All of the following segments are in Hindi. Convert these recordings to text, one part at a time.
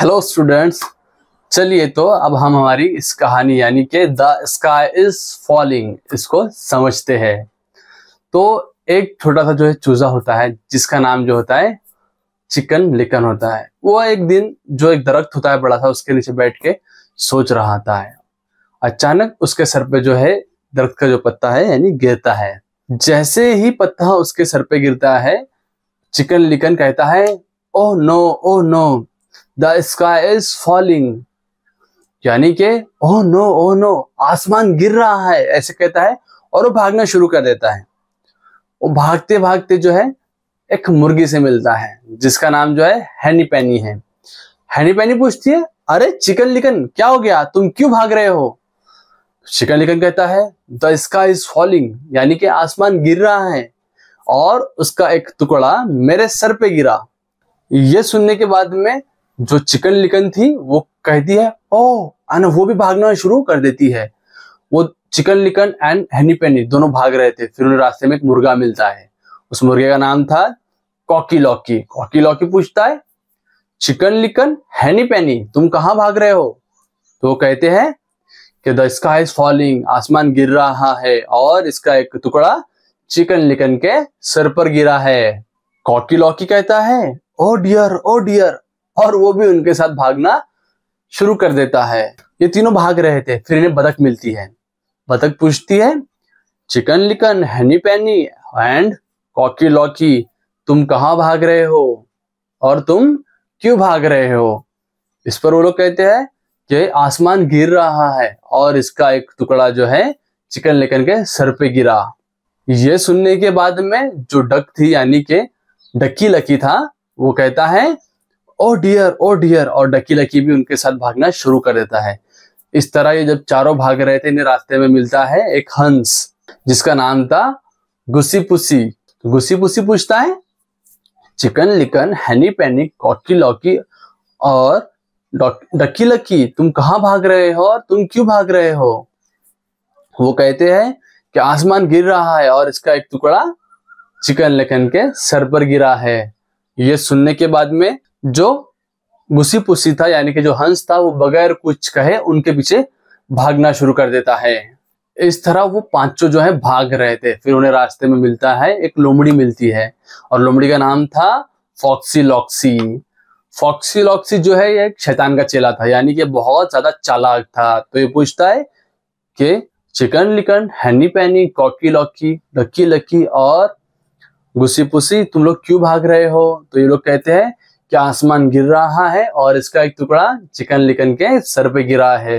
हेलो स्टूडेंट्स चलिए तो अब हम हमारी इस कहानी यानी कि द स्काई इज फॉलिंग इसको समझते हैं तो एक छोटा सा जो है चूजा होता है जिसका नाम जो होता है चिकन लिकन होता है वो एक दिन जो एक दरख्त होता है बड़ा सा उसके नीचे बैठ के सोच रहा होता है अचानक उसके सर पे जो है दरख्त का जो पत्ता है यानी गिरता है जैसे ही पत्ता उसके सर पे गिरता है चिकन लिकन कहता है oh no oh no the sky is falling यानी कि ओह नो ओह नो आसमान गिर रहा है ऐसे कहता है और वो भागना शुरू कर देता है वो भागते भागते जो है एक मुर्गी से मिलता है जिसका नाम जो है हैनी पैनी है हैनी पैनी पूछती है अरे चिकन लिकन क्या हो गया तुम क्यों भाग रहे हो चिकन लिकन कहता है द स्काई इज फॉलिंग यानी कि आसमान गिर रहा है और उसका एक टुकड़ा मेरे सर पे गिरा यह सुनने के बाद में जो चिकन लिकन थी वो कहती है ओ आना वो भी भागना शुरू कर देती है वो चिकन लिकन एंड हैनी पेनी दोनों भाग रहे थे फिर उन्हें रास्ते में एक मुर्गा मिलता है उस मुर्गे का नाम था कॉकी लॉकी कॉकी लॉकी पूछता है चिकन लिकन हैनी पेनी तुम कहाँ भाग रहे हो तो वो कहते हैं कि द स्काई इज फॉलिंग आसमान गिर रहा है और इसका एक टुकड़ा चिकन लिकन के सर पर गिरा है कॉकी लॉकी कहता है ओ डियर ओ डियर और वो भी उनके साथ भागना शुरू कर देता है ये तीनों भाग रहे थे फिर इन्हें बतख मिलती है बतख पूछती है चिकन लिकन हैनी पैनी एंड कॉकी लॉकी तुम कहाँ भाग रहे हो और तुम क्यों भाग रहे हो इस पर वो लोग कहते हैं कि आसमान गिर रहा है और इसका एक टुकड़ा जो है चिकन लेकर के सर पे गिरा ये सुनने के बाद में जो डक थी यानी के डक्की लकी था वो कहता है ओ डियर ओ डियर और डकी लकी भी उनके साथ भागना शुरू कर देता है इस तरह ये जब चारों भाग रहे थे इन्हें रास्ते में मिलता है एक हंस जिसका नाम था गुस्सी पुसी तो गुस्सी पुसी पूछता है चिकन लिकन हैनी पैनी कॉकी लॉकी और डकी लकी तुम कहाँ भाग रहे हो और तुम क्यों भाग रहे हो वो कहते हैं कि आसमान गिर रहा है और इसका एक टुकड़ा चिकन लिकन के सर पर गिरा है ये सुनने के बाद में जो घुसी पुसी था यानी कि जो हंस था वो बगैर कुछ कहे उनके पीछे भागना शुरू कर देता है इस तरह वो पांचों जो है भाग रहे थे फिर उन्हें रास्ते में मिलता है एक लोमड़ी मिलती है और लोमड़ी का नाम था फॉक्सी लॉक्सी फॉक्सी लॉक्सी जो है ये शैतान का चेला था यानी कि बहुत ज्यादा चालाक था तो ये पूछता है कि चिकन लिकन हैनी पैनी कॉकी लॉकी लक्की लक्की और गुस्सी पुसी तुम लोग क्यों भाग रहे हो तो ये लोग कहते हैं कि आसमान गिर रहा है और इसका एक टुकड़ा चिकन लिकन के सर पे गिरा है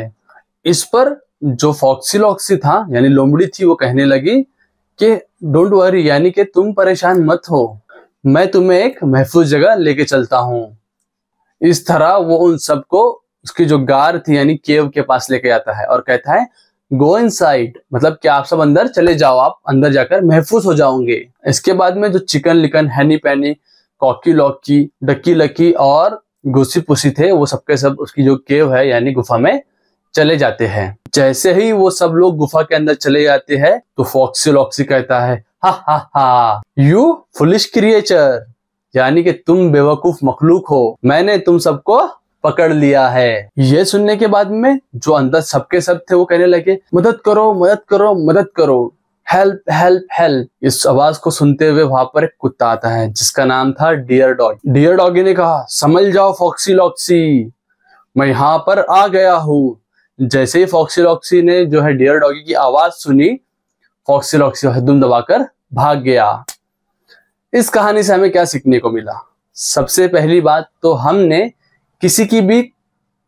इस पर जो फॉक्सीलॉक्सी था यानी लोमड़ी थी वो कहने लगी कि डोंट वरी यानी कि तुम परेशान मत हो मैं तुम्हें एक महफूज जगह लेके चलता हूं इस तरह वो उन सबको उसकी जो गार थी यानी केव के पास लेके जाता है और कहता है गो इन साइड मतलब कि आप सब अंदर चले जाओ आप अंदर जाकर महफूज हो जाओगे इसके बाद में जो चिकन लिकन हैनी पैनी कॉकी लॉकी डक्की लकी और घुसी पुसी थे वो सबके सब उसकी जो केव है यानी गुफा में चले जाते हैं जैसे ही वो सब लोग गुफा के अंदर चले जाते हैं तो फॉक्सी लॉक्सी कहता है हा हा हा यू फुलिश क्रिएचर यानी कि तुम बेवकूफ मखलूक हो मैंने तुम सबको पकड़ लिया है ये सुनने के बाद में जो अंदर सबके सब थे वो कहने लगे मदद करो मदद करो मदद करो हेल्प हेल्प हेल्प इस आवाज को सुनते हुए वहां पर एक कुत्ता आता है जिसका नाम था डियर डॉग डियर डॉगी ने कहा समझ जाओ फॉक्सी लॉक्सी मैं यहां पर आ गया हूं जैसे ही फॉक्सी लॉक्सी ने जो है डियर डॉगी की आवाज सुनी फॉक्सी लॉक्सी हदम दबाकर भाग गया इस कहानी से हमें क्या सीखने को मिला सबसे पहली बात तो हमने किसी की भी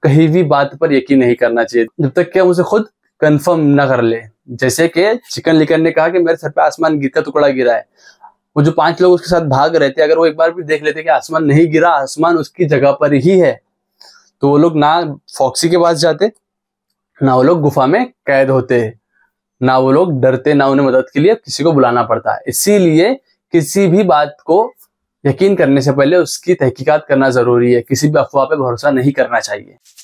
कहीं भी बात पर यकीन नहीं करना चाहिए जब तक कि हम उसे खुद कंफर्म ना कर ले जैसे कि चिकन लिकर ने कहा कि मेरे सर पे आसमान गिर का टुकड़ा तो गिरा है वो जो पांच लोग उसके साथ भाग रहे थे अगर वो एक बार भी देख लेते कि आसमान नहीं गिरा आसमान उसकी जगह पर ही है तो वो लोग ना फॉक्सी के पास जाते ना वो लोग गुफा में कैद होते ना वो लोग डरते ना उन्हें मदद के लिए किसी को बुलाना पड़ता है इसीलिए किसी भी बात को यकीन करने से पहले उसकी तहकीकात करना जरूरी है किसी भी अफवाह पर भरोसा नहीं करना चाहिए